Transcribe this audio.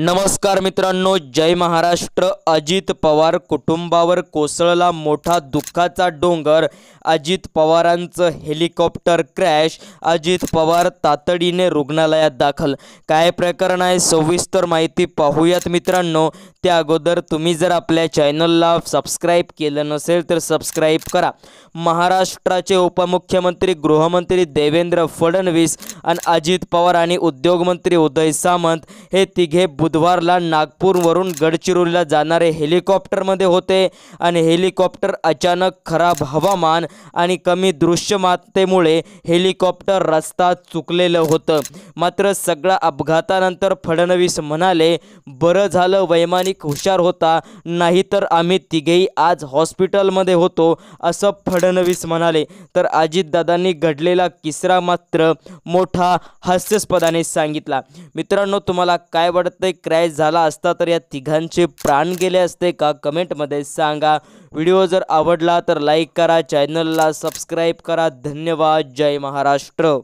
नमस्कार मित्रांनो जय महाराष्ट्र अजित पवार कुटुंबावर कोसळला मोठा दुःखाचा डोंगर अजित पवारांचं हेलिकॉप्टर क्रॅश अजित पवार तातडीने रुग्णालयात दाखल काय प्रकरण आहे सविस्तर माहिती पाहूयात मित्रांनो त्या अगोदर तुम्ही जर आपल्या चॅनलला सबस्क्राईब केलं नसेल तर सबस्क्राईब करा महाराष्ट्राचे उपमुख्यमंत्री गृहमंत्री देवेंद्र फडणवीस आणि अजित पवार आणि उद्योगमंत्री उदय सामंत हे तिघे बुधवारला नागपूरवरून गडचिरोलीला जाणारे हेलिकॉप्टरमध्ये होते आणि हेलिकॉप्टर अचानक खराब हवामान आणि कमी दृश्यमानतेमुळे हेलिकॉप्टर रस्ता चुकलेलं होतं मात्र सगळ्या अपघातानंतर फडणवीस म्हणाले बरं झालं वैमानिक हुशार होता नाहीतर आम्ही तिघेही आज हॉस्पिटलमध्ये होतो असं फडणवीस म्हणाले तर अजितदादांनी घडलेला किसरा मात्र मोठा हास्यास्पदाने सांगितला मित्रांनो तुम्हाला काय वाटतंय क्रॅश झाला असता तर या तिघांचे प्राण गेले असते का कमेंटमध्ये सांगा व्हिडिओ जर आवडला तर लाईक करा चॅनलला सबस्क्राईब करा धन्यवाद जय महाराष्ट्र